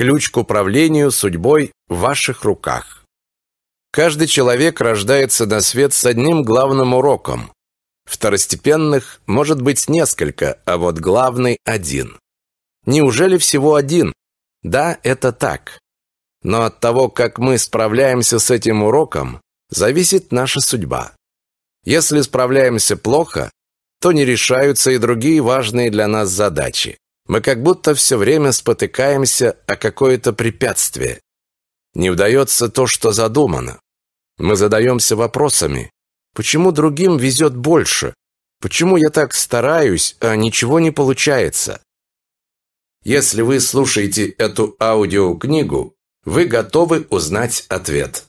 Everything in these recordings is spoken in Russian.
Ключ к управлению судьбой в ваших руках. Каждый человек рождается на свет с одним главным уроком. Второстепенных может быть несколько, а вот главный один. Неужели всего один? Да, это так. Но от того, как мы справляемся с этим уроком, зависит наша судьба. Если справляемся плохо, то не решаются и другие важные для нас задачи. Мы как будто все время спотыкаемся о какое-то препятствие. Не удается то, что задумано. Мы задаемся вопросами. Почему другим везет больше? Почему я так стараюсь, а ничего не получается? Если вы слушаете эту аудиокнигу, вы готовы узнать ответ.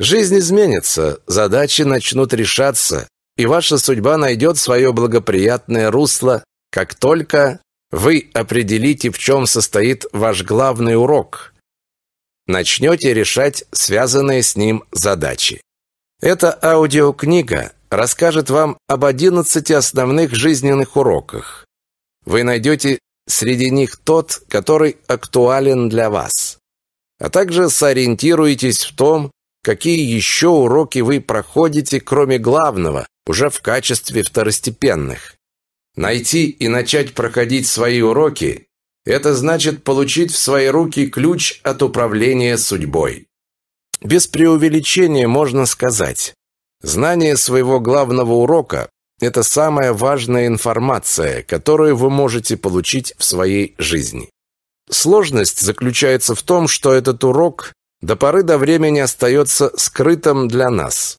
Жизнь изменится, задачи начнут решаться, и ваша судьба найдет свое благоприятное русло, как только вы определите, в чем состоит ваш главный урок. Начнете решать связанные с ним задачи. Эта аудиокнига расскажет вам об 11 основных жизненных уроках. Вы найдете среди них тот, который актуален для вас. А также сориентируйтесь в том, какие еще уроки вы проходите, кроме главного, уже в качестве второстепенных. Найти и начать проходить свои уроки – это значит получить в свои руки ключ от управления судьбой. Без преувеличения можно сказать, знание своего главного урока – это самая важная информация, которую вы можете получить в своей жизни. Сложность заключается в том, что этот урок до поры до времени остается скрытым для нас.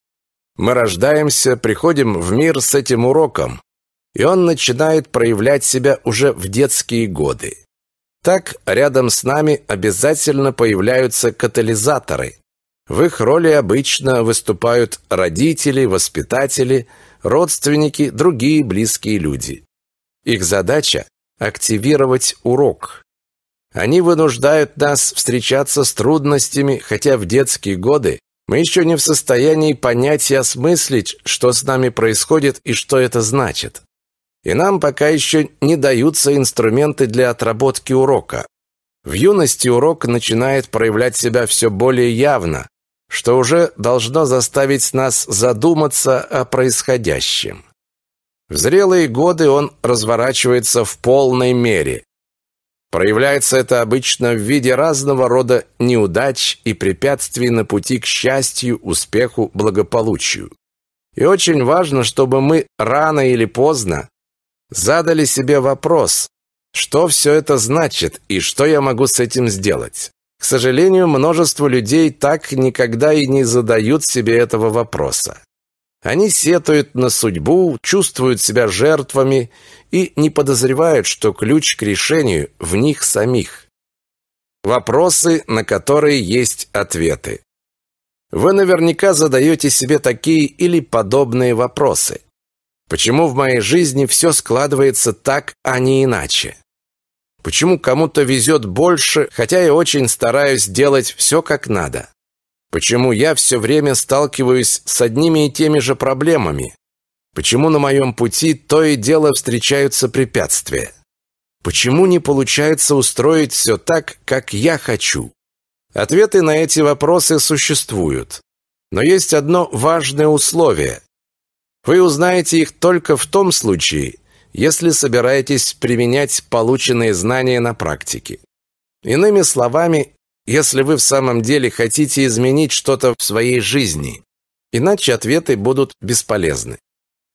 Мы рождаемся, приходим в мир с этим уроком, и он начинает проявлять себя уже в детские годы. Так рядом с нами обязательно появляются катализаторы. В их роли обычно выступают родители, воспитатели, родственники, другие близкие люди. Их задача – активировать урок. Они вынуждают нас встречаться с трудностями, хотя в детские годы мы еще не в состоянии понять и осмыслить, что с нами происходит и что это значит и нам пока еще не даются инструменты для отработки урока. В юности урок начинает проявлять себя все более явно, что уже должно заставить нас задуматься о происходящем. В зрелые годы он разворачивается в полной мере. Проявляется это обычно в виде разного рода неудач и препятствий на пути к счастью, успеху, благополучию. И очень важно, чтобы мы рано или поздно задали себе вопрос, что все это значит и что я могу с этим сделать. К сожалению, множество людей так никогда и не задают себе этого вопроса. Они сетуют на судьбу, чувствуют себя жертвами и не подозревают, что ключ к решению в них самих. Вопросы, на которые есть ответы. Вы наверняка задаете себе такие или подобные вопросы. Почему в моей жизни все складывается так, а не иначе? Почему кому-то везет больше, хотя я очень стараюсь делать все как надо? Почему я все время сталкиваюсь с одними и теми же проблемами? Почему на моем пути то и дело встречаются препятствия? Почему не получается устроить все так, как я хочу? Ответы на эти вопросы существуют. Но есть одно важное условие, вы узнаете их только в том случае, если собираетесь применять полученные знания на практике. Иными словами, если вы в самом деле хотите изменить что-то в своей жизни, иначе ответы будут бесполезны.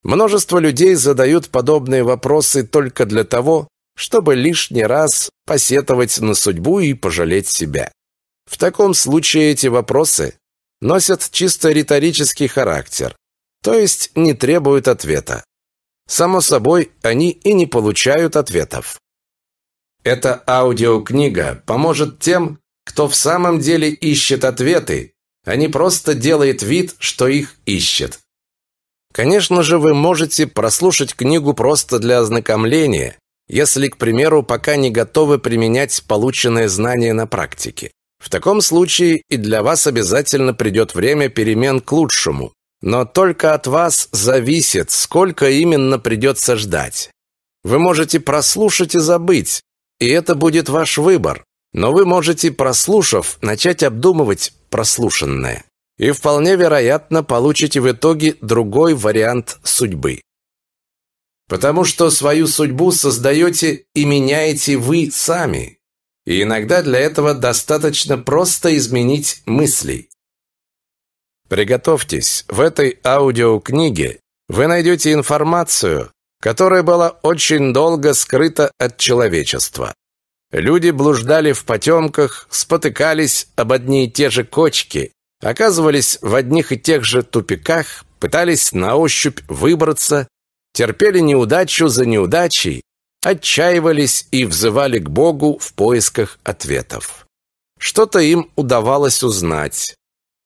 Множество людей задают подобные вопросы только для того, чтобы лишний раз посетовать на судьбу и пожалеть себя. В таком случае эти вопросы носят чисто риторический характер то есть не требуют ответа. Само собой, они и не получают ответов. Эта аудиокнига поможет тем, кто в самом деле ищет ответы, а не просто делает вид, что их ищет. Конечно же, вы можете прослушать книгу просто для ознакомления, если, к примеру, пока не готовы применять полученные знания на практике. В таком случае и для вас обязательно придет время перемен к лучшему, но только от вас зависит, сколько именно придется ждать. Вы можете прослушать и забыть, и это будет ваш выбор. Но вы можете, прослушав, начать обдумывать прослушанное. И вполне вероятно получите в итоге другой вариант судьбы. Потому что свою судьбу создаете и меняете вы сами. И иногда для этого достаточно просто изменить мысли. Приготовьтесь, в этой аудиокниге вы найдете информацию, которая была очень долго скрыта от человечества. Люди блуждали в потемках, спотыкались об одни и те же кочки, оказывались в одних и тех же тупиках, пытались на ощупь выбраться, терпели неудачу за неудачей, отчаивались и взывали к Богу в поисках ответов. Что-то им удавалось узнать,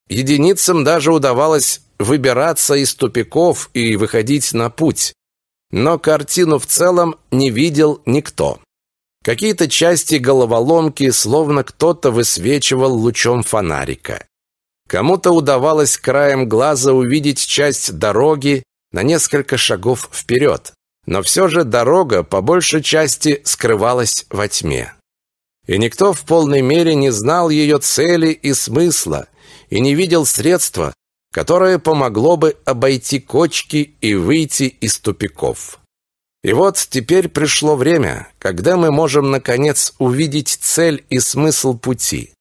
Единицам даже удавалось выбираться из тупиков и выходить на путь. Но картину в целом не видел никто. Какие-то части головоломки словно кто-то высвечивал лучом фонарика. Кому-то удавалось краем глаза увидеть часть дороги на несколько шагов вперед, но все же дорога по большей части скрывалась во тьме. И никто в полной мере не знал ее цели и смысла, и не видел средства, которое помогло бы обойти кочки и выйти из тупиков. И вот теперь пришло время, когда мы можем наконец увидеть цель и смысл пути.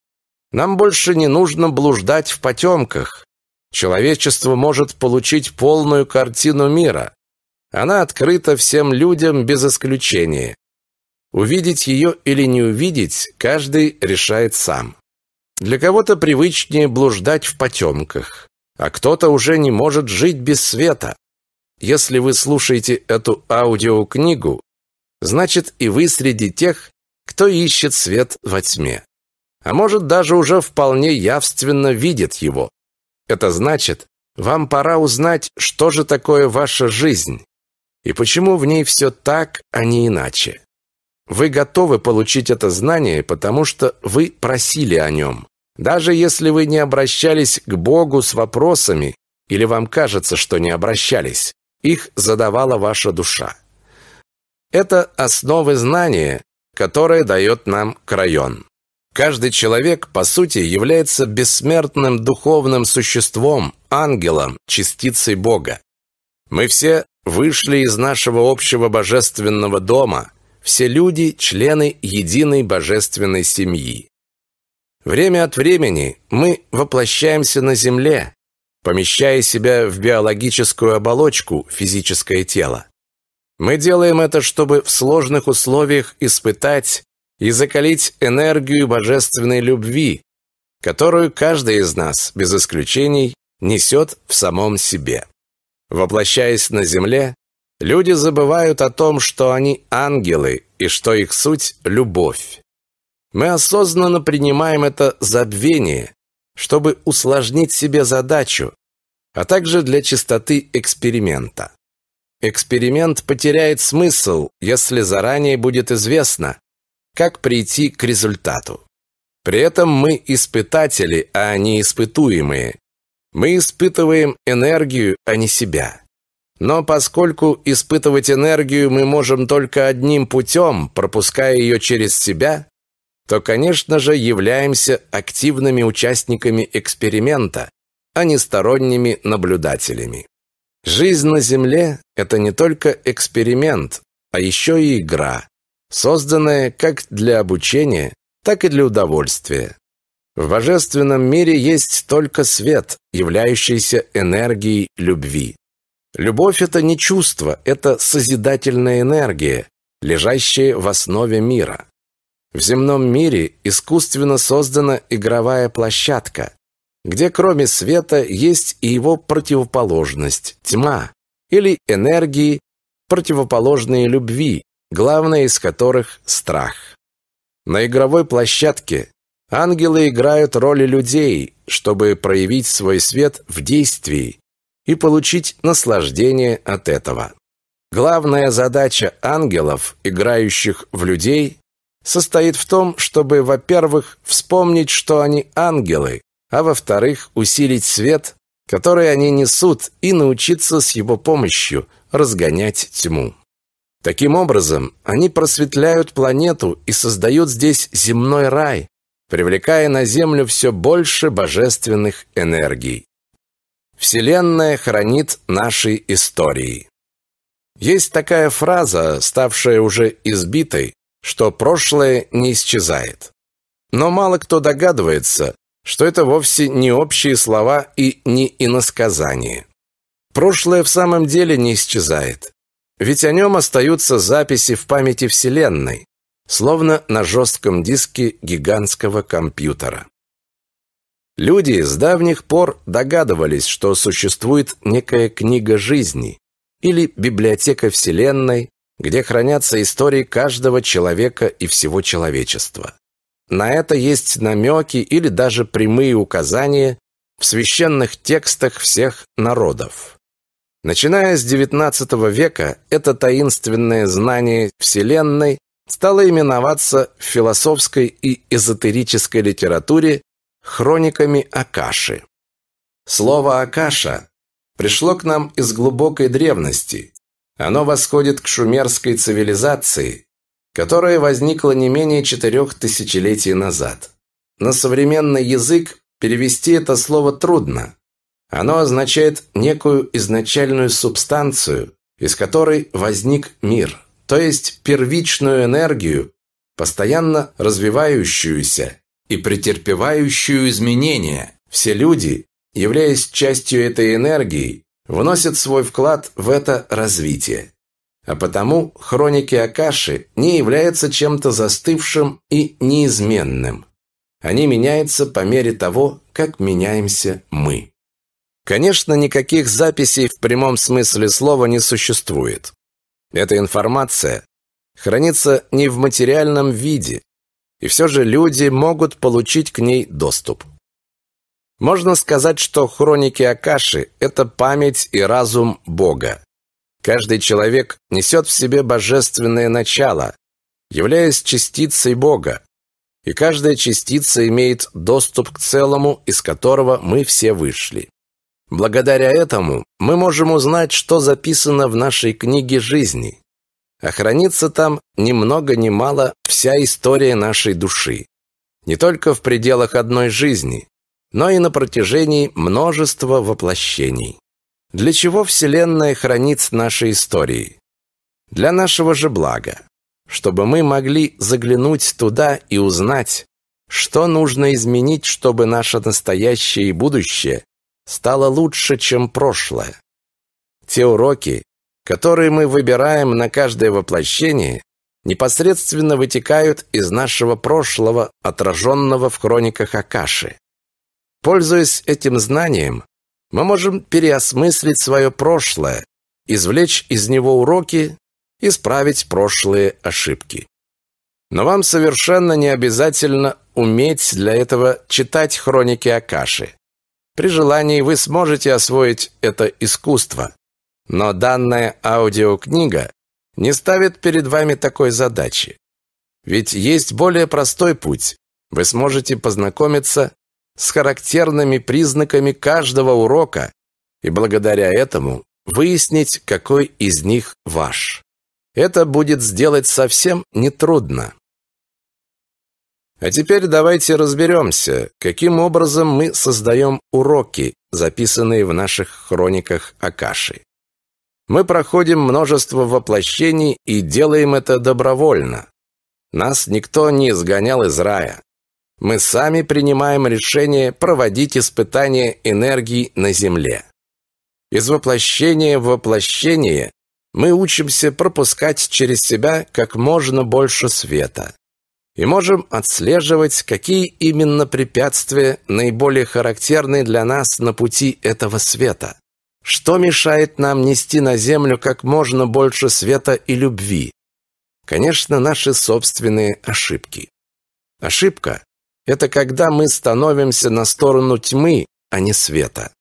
Нам больше не нужно блуждать в потемках. Человечество может получить полную картину мира. Она открыта всем людям без исключения. Увидеть ее или не увидеть, каждый решает сам. Для кого-то привычнее блуждать в потемках, а кто-то уже не может жить без света. Если вы слушаете эту аудиокнигу, значит и вы среди тех, кто ищет свет во тьме. А может, даже уже вполне явственно видит его. Это значит, вам пора узнать, что же такое ваша жизнь и почему в ней все так, а не иначе. Вы готовы получить это знание, потому что вы просили о нем. Даже если вы не обращались к Богу с вопросами, или вам кажется, что не обращались, их задавала ваша душа. Это основы знания, которое дает нам Крайон. Каждый человек, по сути, является бессмертным духовным существом, ангелом, частицей Бога. Мы все вышли из нашего общего божественного дома, все люди – члены единой божественной семьи. Время от времени мы воплощаемся на Земле, помещая себя в биологическую оболочку физическое тело. Мы делаем это, чтобы в сложных условиях испытать и закалить энергию божественной любви, которую каждый из нас, без исключений, несет в самом себе. Воплощаясь на земле, люди забывают о том, что они ангелы и что их суть – любовь. Мы осознанно принимаем это забвение, чтобы усложнить себе задачу, а также для чистоты эксперимента. Эксперимент потеряет смысл, если заранее будет известно, как прийти к результату. При этом мы испытатели, а не испытуемые. Мы испытываем энергию, а не себя. Но поскольку испытывать энергию мы можем только одним путем, пропуская ее через себя, то, конечно же, являемся активными участниками эксперимента, а не сторонними наблюдателями. Жизнь на Земле – это не только эксперимент, а еще и игра, созданная как для обучения, так и для удовольствия. В божественном мире есть только свет, являющийся энергией любви. Любовь – это не чувство, это созидательная энергия, лежащая в основе мира. В земном мире искусственно создана игровая площадка, где кроме света есть и его противоположность – тьма, или энергии, противоположные любви, главная из которых – страх. На игровой площадке ангелы играют роли людей, чтобы проявить свой свет в действии и получить наслаждение от этого. Главная задача ангелов, играющих в людей, состоит в том, чтобы, во-первых, вспомнить, что они ангелы, а во-вторых, усилить свет, который они несут, и научиться с его помощью разгонять тьму. Таким образом, они просветляют планету и создают здесь земной рай, привлекая на Землю все больше божественных энергий. Вселенная хранит наши истории. Есть такая фраза, ставшая уже избитой, что прошлое не исчезает. Но мало кто догадывается, что это вовсе не общие слова и не иносказание. Прошлое в самом деле не исчезает, ведь о нем остаются записи в памяти Вселенной, словно на жестком диске гигантского компьютера. Люди с давних пор догадывались, что существует некая книга жизни или библиотека Вселенной, где хранятся истории каждого человека и всего человечества. На это есть намеки или даже прямые указания в священных текстах всех народов. Начиная с XIX века это таинственное знание Вселенной стало именоваться в философской и эзотерической литературе хрониками Акаши. Слово «акаша» пришло к нам из глубокой древности, оно восходит к шумерской цивилизации, которая возникла не менее четырех тысячелетий назад. На современный язык перевести это слово трудно. Оно означает некую изначальную субстанцию, из которой возник мир, то есть первичную энергию, постоянно развивающуюся и претерпевающую изменения. Все люди, являясь частью этой энергии, Вносят свой вклад в это развитие. А потому хроники Акаши не являются чем-то застывшим и неизменным. Они меняются по мере того, как меняемся мы. Конечно, никаких записей в прямом смысле слова не существует. Эта информация хранится не в материальном виде, и все же люди могут получить к ней доступ. Можно сказать, что хроники Акаши – это память и разум Бога. Каждый человек несет в себе божественное начало, являясь частицей Бога, и каждая частица имеет доступ к целому, из которого мы все вышли. Благодаря этому мы можем узнать, что записано в нашей книге жизни, а хранится там ни много ни мало вся история нашей души. Не только в пределах одной жизни, но и на протяжении множества воплощений. Для чего Вселенная хранит наши истории? Для нашего же блага. Чтобы мы могли заглянуть туда и узнать, что нужно изменить, чтобы наше настоящее и будущее стало лучше, чем прошлое. Те уроки, которые мы выбираем на каждое воплощение, непосредственно вытекают из нашего прошлого, отраженного в хрониках Акаши. Пользуясь этим знанием, мы можем переосмыслить свое прошлое, извлечь из него уроки, исправить прошлые ошибки. Но вам совершенно не обязательно уметь для этого читать хроники Акаши. При желании вы сможете освоить это искусство. Но данная аудиокнига не ставит перед вами такой задачи. Ведь есть более простой путь. Вы сможете познакомиться с характерными признаками каждого урока и благодаря этому выяснить, какой из них ваш. Это будет сделать совсем нетрудно. А теперь давайте разберемся, каким образом мы создаем уроки, записанные в наших хрониках Акаши. Мы проходим множество воплощений и делаем это добровольно. Нас никто не изгонял из рая мы сами принимаем решение проводить испытания энергии на Земле. Из воплощения в воплощение мы учимся пропускать через себя как можно больше света и можем отслеживать, какие именно препятствия наиболее характерны для нас на пути этого света. Что мешает нам нести на Землю как можно больше света и любви? Конечно, наши собственные ошибки. Ошибка это когда мы становимся на сторону тьмы, а не света.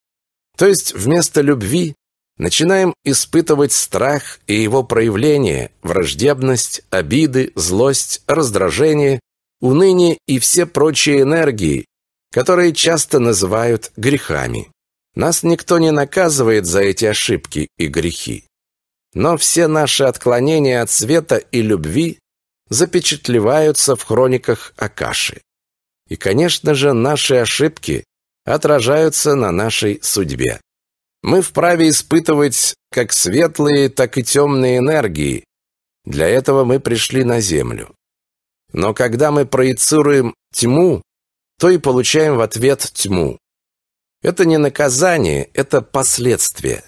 То есть вместо любви начинаем испытывать страх и его проявление враждебность, обиды, злость, раздражение, уныние и все прочие энергии, которые часто называют грехами. Нас никто не наказывает за эти ошибки и грехи. Но все наши отклонения от света и любви запечатлеваются в хрониках Акаши. И, конечно же, наши ошибки отражаются на нашей судьбе. Мы вправе испытывать как светлые, так и темные энергии. Для этого мы пришли на Землю. Но когда мы проецируем тьму, то и получаем в ответ тьму. Это не наказание, это последствия.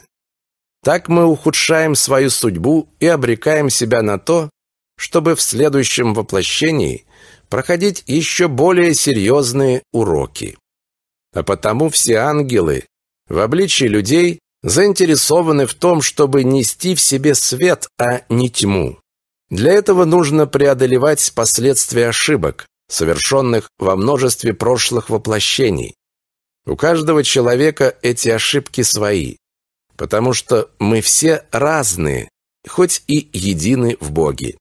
Так мы ухудшаем свою судьбу и обрекаем себя на то, чтобы в следующем воплощении проходить еще более серьезные уроки. А потому все ангелы в обличии людей заинтересованы в том, чтобы нести в себе свет, а не тьму. Для этого нужно преодолевать последствия ошибок, совершенных во множестве прошлых воплощений. У каждого человека эти ошибки свои, потому что мы все разные, хоть и едины в Боге.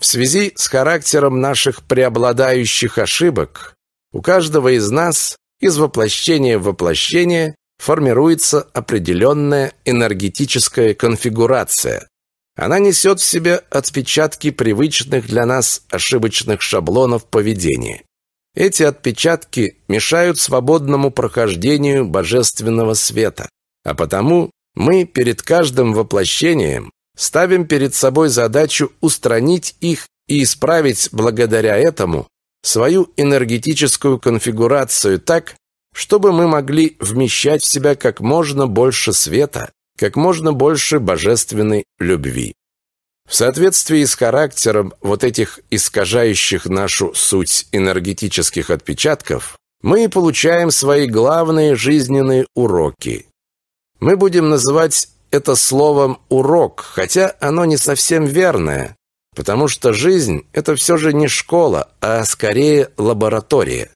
В связи с характером наших преобладающих ошибок, у каждого из нас из воплощения в воплощение формируется определенная энергетическая конфигурация. Она несет в себе отпечатки привычных для нас ошибочных шаблонов поведения. Эти отпечатки мешают свободному прохождению божественного света, а потому мы перед каждым воплощением ставим перед собой задачу устранить их и исправить благодаря этому свою энергетическую конфигурацию так, чтобы мы могли вмещать в себя как можно больше света, как можно больше божественной любви. В соответствии с характером вот этих искажающих нашу суть энергетических отпечатков, мы получаем свои главные жизненные уроки. Мы будем называть это словом «урок», хотя оно не совсем верное, потому что жизнь – это все же не школа, а скорее лаборатория.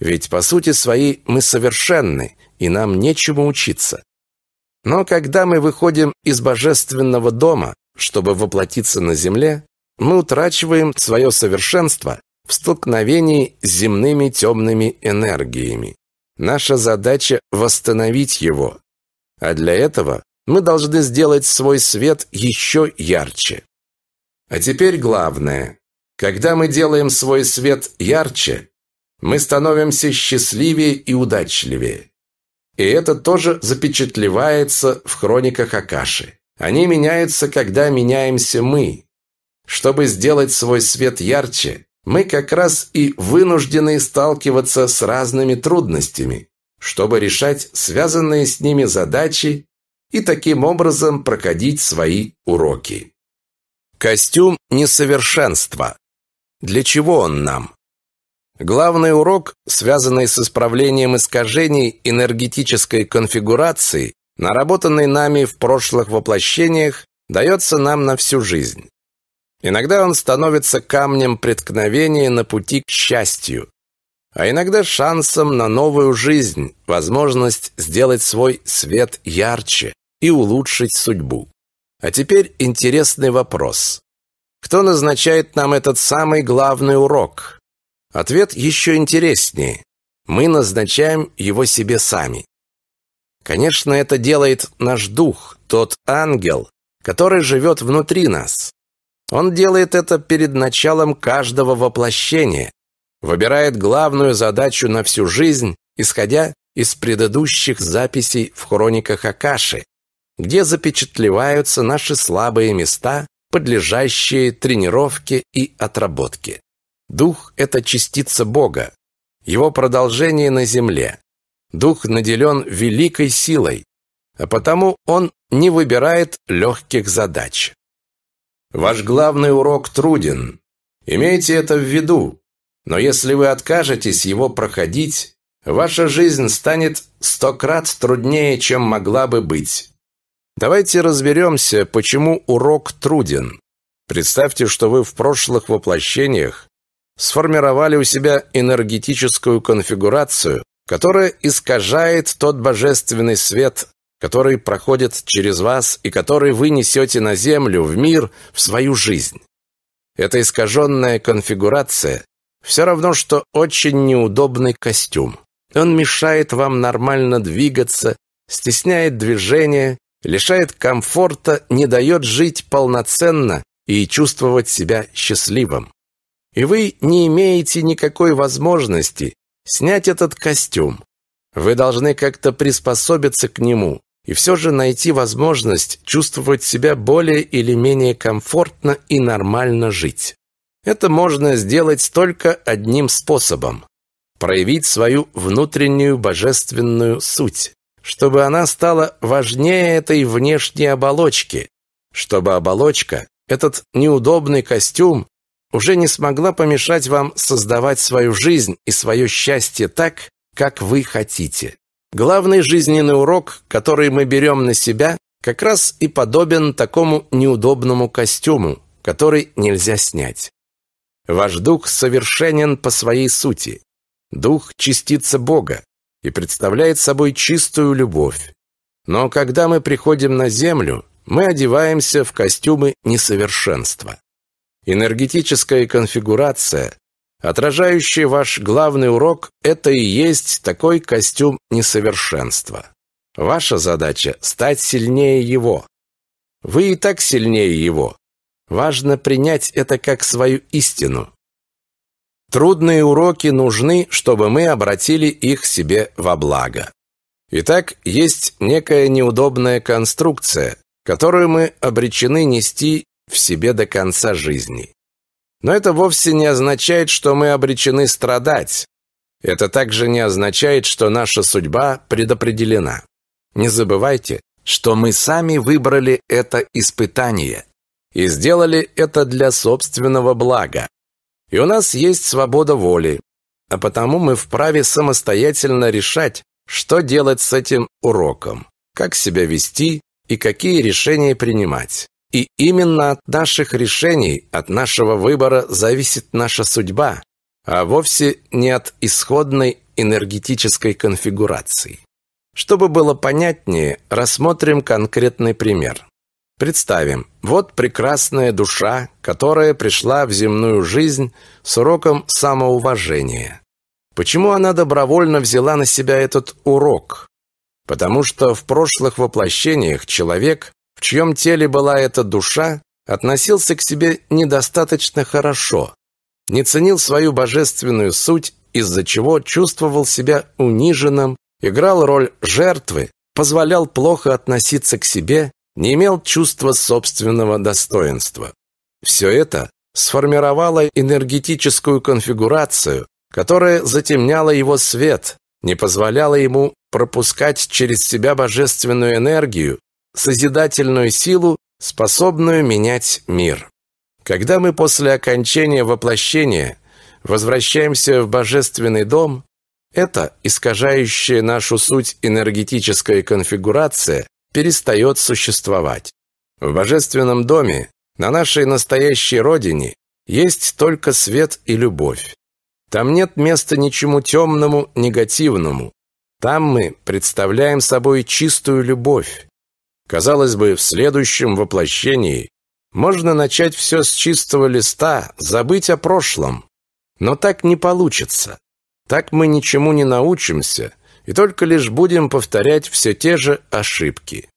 Ведь по сути своей мы совершенны, и нам нечему учиться. Но когда мы выходим из божественного дома, чтобы воплотиться на земле, мы утрачиваем свое совершенство в столкновении с земными темными энергиями. Наша задача – восстановить его. А для этого мы должны сделать свой свет еще ярче. А теперь главное. Когда мы делаем свой свет ярче, мы становимся счастливее и удачливее. И это тоже запечатлевается в хрониках Акаши. Они меняются, когда меняемся мы. Чтобы сделать свой свет ярче, мы как раз и вынуждены сталкиваться с разными трудностями, чтобы решать связанные с ними задачи и таким образом проходить свои уроки. Костюм несовершенства. Для чего он нам? Главный урок, связанный с исправлением искажений энергетической конфигурации, наработанный нами в прошлых воплощениях, дается нам на всю жизнь. Иногда он становится камнем преткновения на пути к счастью, а иногда шансом на новую жизнь, возможность сделать свой свет ярче, и улучшить судьбу. А теперь интересный вопрос. Кто назначает нам этот самый главный урок? Ответ еще интереснее. Мы назначаем его себе сами. Конечно, это делает наш дух, тот ангел, который живет внутри нас. Он делает это перед началом каждого воплощения, выбирает главную задачу на всю жизнь, исходя из предыдущих записей в хрониках Акаши, где запечатлеваются наши слабые места, подлежащие тренировке и отработке. Дух – это частица Бога, его продолжение на земле. Дух наделен великой силой, а потому он не выбирает легких задач. Ваш главный урок труден. Имейте это в виду. Но если вы откажетесь его проходить, ваша жизнь станет сто крат труднее, чем могла бы быть. Давайте разберемся, почему урок труден. Представьте, что вы в прошлых воплощениях сформировали у себя энергетическую конфигурацию, которая искажает тот божественный свет, который проходит через вас и который вы несете на землю, в мир, в свою жизнь. Эта искаженная конфигурация все равно, что очень неудобный костюм. Он мешает вам нормально двигаться, стесняет движение, лишает комфорта, не дает жить полноценно и чувствовать себя счастливым. И вы не имеете никакой возможности снять этот костюм. Вы должны как-то приспособиться к нему и все же найти возможность чувствовать себя более или менее комфортно и нормально жить. Это можно сделать только одним способом – проявить свою внутреннюю божественную суть чтобы она стала важнее этой внешней оболочки, чтобы оболочка, этот неудобный костюм, уже не смогла помешать вам создавать свою жизнь и свое счастье так, как вы хотите. Главный жизненный урок, который мы берем на себя, как раз и подобен такому неудобному костюму, который нельзя снять. Ваш дух совершенен по своей сути. Дух – частица Бога, и представляет собой чистую любовь. Но когда мы приходим на Землю, мы одеваемся в костюмы несовершенства. Энергетическая конфигурация, отражающая ваш главный урок, это и есть такой костюм несовершенства. Ваша задача – стать сильнее его. Вы и так сильнее его. Важно принять это как свою истину, Трудные уроки нужны, чтобы мы обратили их себе во благо. Итак, есть некая неудобная конструкция, которую мы обречены нести в себе до конца жизни. Но это вовсе не означает, что мы обречены страдать. Это также не означает, что наша судьба предопределена. Не забывайте, что мы сами выбрали это испытание и сделали это для собственного блага. И у нас есть свобода воли, а потому мы вправе самостоятельно решать, что делать с этим уроком, как себя вести и какие решения принимать. И именно от наших решений, от нашего выбора зависит наша судьба, а вовсе не от исходной энергетической конфигурации. Чтобы было понятнее, рассмотрим конкретный пример. Представим, вот прекрасная душа, которая пришла в земную жизнь с уроком самоуважения. Почему она добровольно взяла на себя этот урок? Потому что в прошлых воплощениях человек, в чьем теле была эта душа, относился к себе недостаточно хорошо, не ценил свою божественную суть, из-за чего чувствовал себя униженным, играл роль жертвы, позволял плохо относиться к себе не имел чувства собственного достоинства. Все это сформировало энергетическую конфигурацию, которая затемняла его свет, не позволяла ему пропускать через себя божественную энергию, созидательную силу, способную менять мир. Когда мы после окончания воплощения возвращаемся в божественный дом, эта искажающая нашу суть энергетическая конфигурация перестает существовать. В божественном доме, на нашей настоящей родине, есть только свет и любовь. Там нет места ничему темному, негативному. Там мы представляем собой чистую любовь. Казалось бы, в следующем воплощении можно начать все с чистого листа, забыть о прошлом. Но так не получится. Так мы ничему не научимся, и только лишь будем повторять все те же ошибки.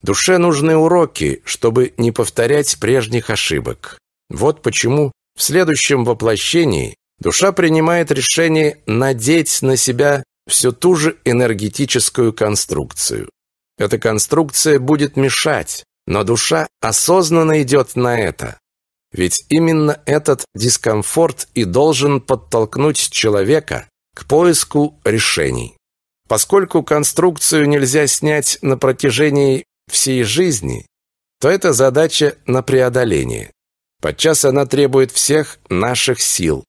Душе нужны уроки, чтобы не повторять прежних ошибок. Вот почему в следующем воплощении душа принимает решение надеть на себя всю ту же энергетическую конструкцию. Эта конструкция будет мешать, но душа осознанно идет на это. Ведь именно этот дискомфорт и должен подтолкнуть человека к поиску решений. Поскольку конструкцию нельзя снять на протяжении всей жизни, то это задача на преодоление. Подчас она требует всех наших сил.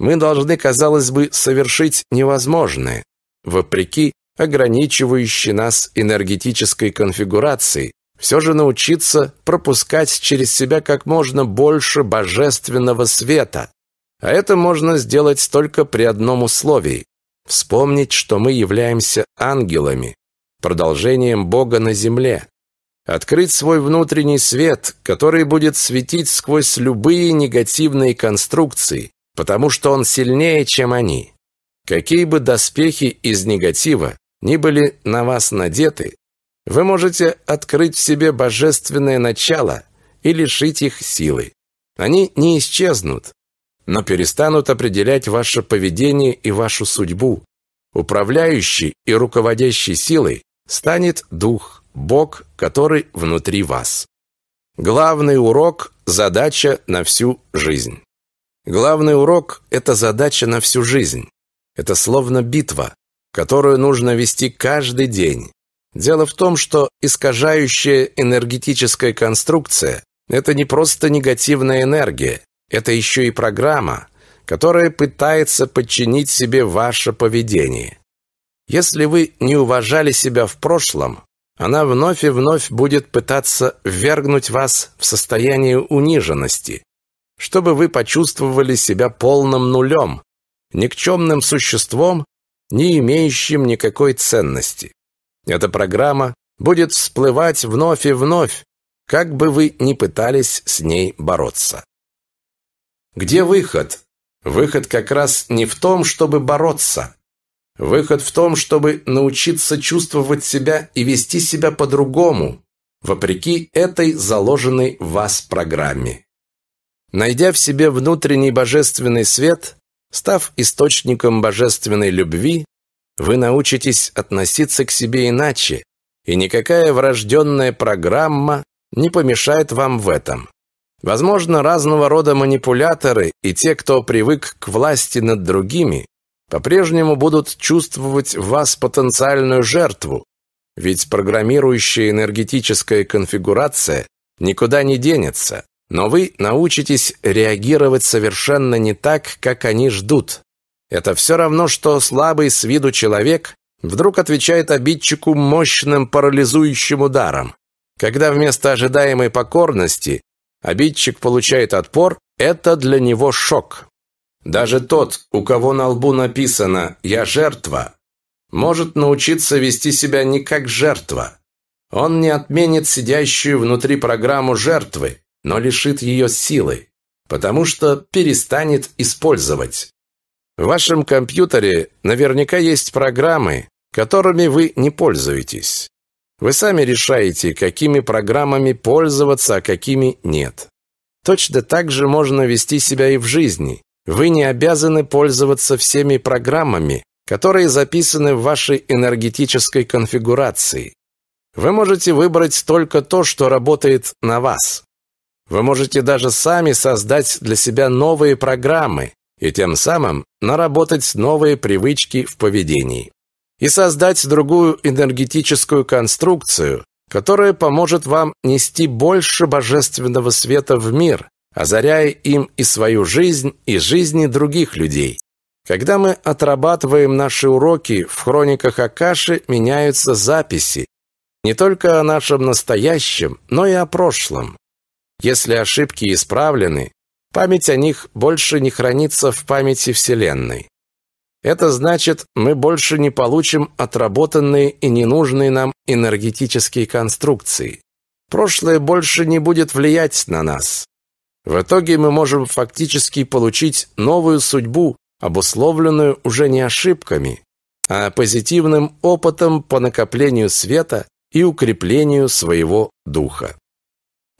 Мы должны, казалось бы, совершить невозможное, вопреки ограничивающей нас энергетической конфигурации, все же научиться пропускать через себя как можно больше божественного света. А это можно сделать только при одном условии Вспомнить, что мы являемся ангелами, продолжением Бога на земле. Открыть свой внутренний свет, который будет светить сквозь любые негативные конструкции, потому что он сильнее, чем они. Какие бы доспехи из негатива ни были на вас надеты, вы можете открыть в себе божественное начало и лишить их силы. Они не исчезнут, но перестанут определять ваше поведение и вашу судьбу. Управляющей и руководящей силой станет Дух, Бог, который внутри вас. Главный урок – задача на всю жизнь. Главный урок – это задача на всю жизнь. Это словно битва, которую нужно вести каждый день. Дело в том, что искажающая энергетическая конструкция – это не просто негативная энергия, это еще и программа, которая пытается подчинить себе ваше поведение. Если вы не уважали себя в прошлом, она вновь и вновь будет пытаться ввергнуть вас в состояние униженности, чтобы вы почувствовали себя полным нулем, никчемным существом, не имеющим никакой ценности. Эта программа будет всплывать вновь и вновь, как бы вы ни пытались с ней бороться. Где выход? Выход как раз не в том, чтобы бороться. Выход в том, чтобы научиться чувствовать себя и вести себя по-другому, вопреки этой заложенной в вас программе. Найдя в себе внутренний божественный свет, став источником божественной любви, вы научитесь относиться к себе иначе, и никакая врожденная программа не помешает вам в этом. Возможно, разного рода манипуляторы и те, кто привык к власти над другими, по-прежнему будут чувствовать в вас потенциальную жертву, ведь программирующая энергетическая конфигурация никуда не денется, но вы научитесь реагировать совершенно не так, как они ждут. Это все равно, что слабый с виду человек вдруг отвечает обидчику мощным парализующим ударом. Когда вместо ожидаемой покорности Обидчик получает отпор, это для него шок. Даже тот, у кого на лбу написано «я жертва», может научиться вести себя не как жертва. Он не отменит сидящую внутри программу жертвы, но лишит ее силы, потому что перестанет использовать. В вашем компьютере наверняка есть программы, которыми вы не пользуетесь. Вы сами решаете, какими программами пользоваться, а какими нет. Точно так же можно вести себя и в жизни. Вы не обязаны пользоваться всеми программами, которые записаны в вашей энергетической конфигурации. Вы можете выбрать только то, что работает на вас. Вы можете даже сами создать для себя новые программы и тем самым наработать новые привычки в поведении и создать другую энергетическую конструкцию, которая поможет вам нести больше божественного света в мир, озаряя им и свою жизнь, и жизни других людей. Когда мы отрабатываем наши уроки, в хрониках Акаши меняются записи, не только о нашем настоящем, но и о прошлом. Если ошибки исправлены, память о них больше не хранится в памяти Вселенной. Это значит, мы больше не получим отработанные и ненужные нам энергетические конструкции. Прошлое больше не будет влиять на нас. В итоге мы можем фактически получить новую судьбу, обусловленную уже не ошибками, а позитивным опытом по накоплению света и укреплению своего духа.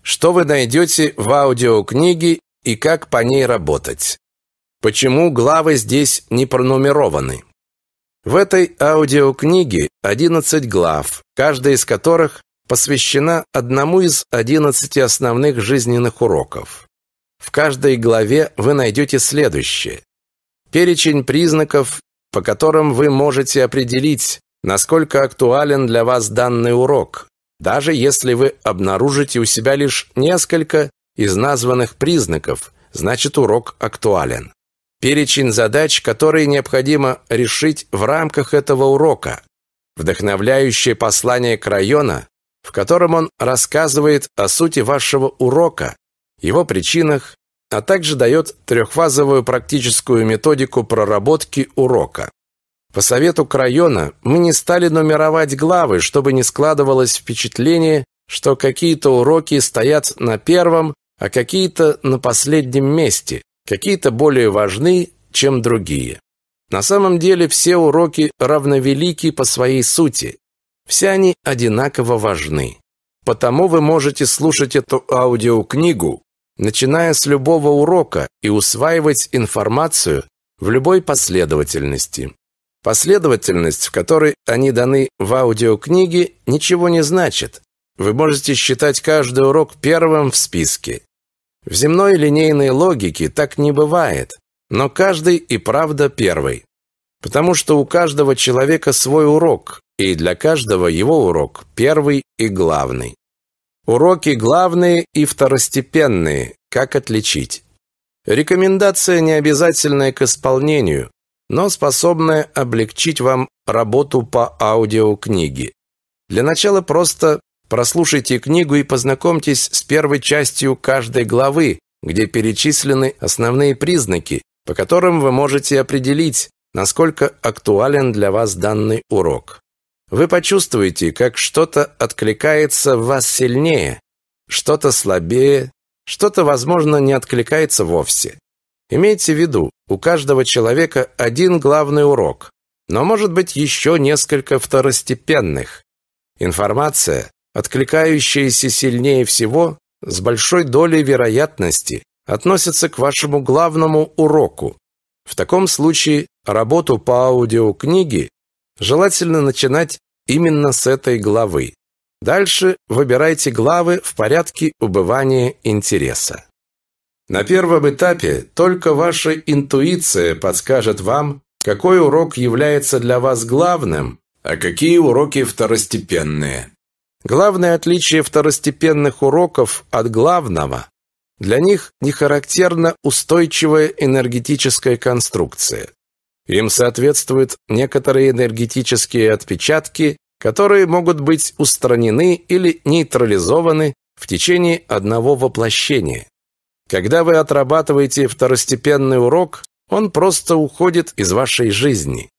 Что вы найдете в аудиокниге и как по ней работать? Почему главы здесь не пронумерованы? В этой аудиокниге 11 глав, каждая из которых посвящена одному из 11 основных жизненных уроков. В каждой главе вы найдете следующее. Перечень признаков, по которым вы можете определить, насколько актуален для вас данный урок, даже если вы обнаружите у себя лишь несколько из названных признаков, значит урок актуален перечень задач, которые необходимо решить в рамках этого урока, вдохновляющее послание к району, в котором он рассказывает о сути вашего урока, его причинах, а также дает трехфазовую практическую методику проработки урока. По совету Крайона мы не стали нумеровать главы, чтобы не складывалось впечатление, что какие-то уроки стоят на первом, а какие-то на последнем месте какие-то более важны, чем другие. На самом деле все уроки равновелики по своей сути. Все они одинаково важны. Потому вы можете слушать эту аудиокнигу, начиная с любого урока и усваивать информацию в любой последовательности. Последовательность, в которой они даны в аудиокниге, ничего не значит. Вы можете считать каждый урок первым в списке. В земной линейной логике так не бывает, но каждый и правда первый. Потому что у каждого человека свой урок, и для каждого его урок первый и главный. Уроки главные и второстепенные, как отличить? Рекомендация не обязательная к исполнению, но способная облегчить вам работу по аудиокниге. Для начала просто Прослушайте книгу и познакомьтесь с первой частью каждой главы, где перечислены основные признаки, по которым вы можете определить, насколько актуален для вас данный урок. Вы почувствуете, как что-то откликается в вас сильнее, что-то слабее, что-то, возможно, не откликается вовсе. Имейте в виду, у каждого человека один главный урок, но может быть еще несколько второстепенных. Информация, откликающиеся сильнее всего, с большой долей вероятности относятся к вашему главному уроку. В таком случае работу по аудиокниге желательно начинать именно с этой главы. Дальше выбирайте главы в порядке убывания интереса. На первом этапе только ваша интуиция подскажет вам, какой урок является для вас главным, а какие уроки второстепенные. Главное отличие второстепенных уроков от главного – для них не характерна устойчивая энергетическая конструкция. Им соответствуют некоторые энергетические отпечатки, которые могут быть устранены или нейтрализованы в течение одного воплощения. Когда вы отрабатываете второстепенный урок, он просто уходит из вашей жизни.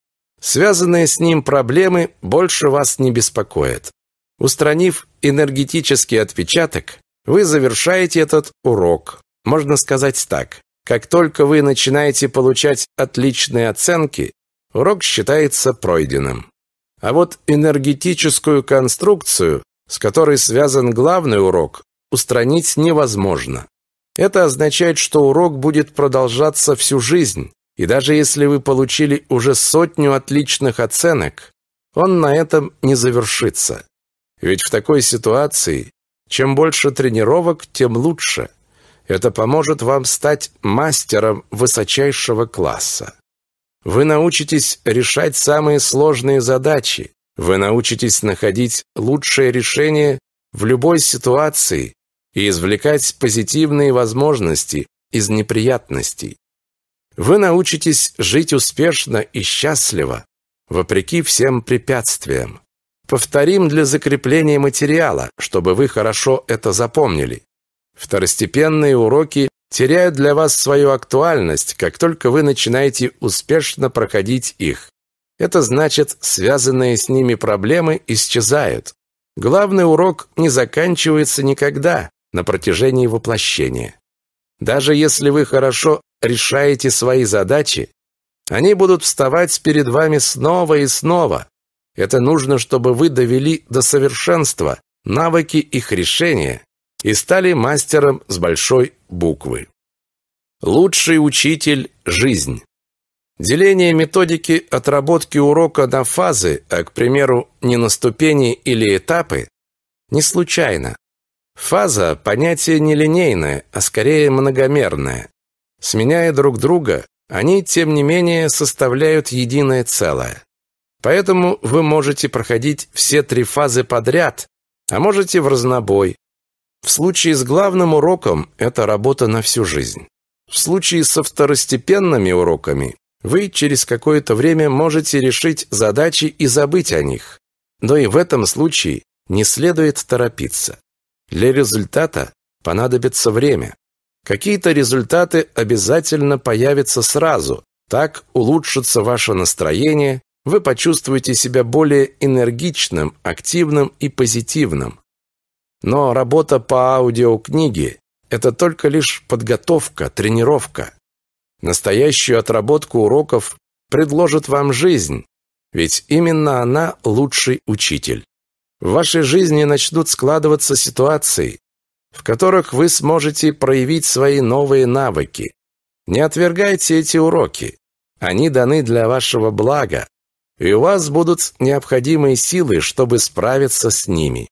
Связанные с ним проблемы больше вас не беспокоят. Устранив энергетический отпечаток, вы завершаете этот урок. Можно сказать так. Как только вы начинаете получать отличные оценки, урок считается пройденным. А вот энергетическую конструкцию, с которой связан главный урок, устранить невозможно. Это означает, что урок будет продолжаться всю жизнь, и даже если вы получили уже сотню отличных оценок, он на этом не завершится. Ведь в такой ситуации чем больше тренировок, тем лучше. Это поможет вам стать мастером высочайшего класса. Вы научитесь решать самые сложные задачи. Вы научитесь находить лучшее решение в любой ситуации и извлекать позитивные возможности из неприятностей. Вы научитесь жить успешно и счастливо, вопреки всем препятствиям. Повторим для закрепления материала, чтобы вы хорошо это запомнили. Второстепенные уроки теряют для вас свою актуальность, как только вы начинаете успешно проходить их. Это значит, связанные с ними проблемы исчезают. Главный урок не заканчивается никогда на протяжении воплощения. Даже если вы хорошо решаете свои задачи, они будут вставать перед вами снова и снова, это нужно, чтобы вы довели до совершенства навыки их решения и стали мастером с большой буквы. Лучший учитель – жизнь. Деление методики отработки урока на фазы, а, к примеру, не на ступени или этапы, не случайно. Фаза – понятие не линейное, а скорее многомерное. Сменяя друг друга, они, тем не менее, составляют единое целое. Поэтому вы можете проходить все три фазы подряд, а можете в разнобой. В случае с главным уроком это работа на всю жизнь. В случае со второстепенными уроками вы через какое-то время можете решить задачи и забыть о них. Но и в этом случае не следует торопиться. Для результата понадобится время. Какие-то результаты обязательно появятся сразу. Так улучшится ваше настроение, вы почувствуете себя более энергичным, активным и позитивным. Но работа по аудиокниге – это только лишь подготовка, тренировка. Настоящую отработку уроков предложит вам жизнь, ведь именно она лучший учитель. В вашей жизни начнут складываться ситуации, в которых вы сможете проявить свои новые навыки. Не отвергайте эти уроки. Они даны для вашего блага, и у вас будут необходимые силы, чтобы справиться с ними.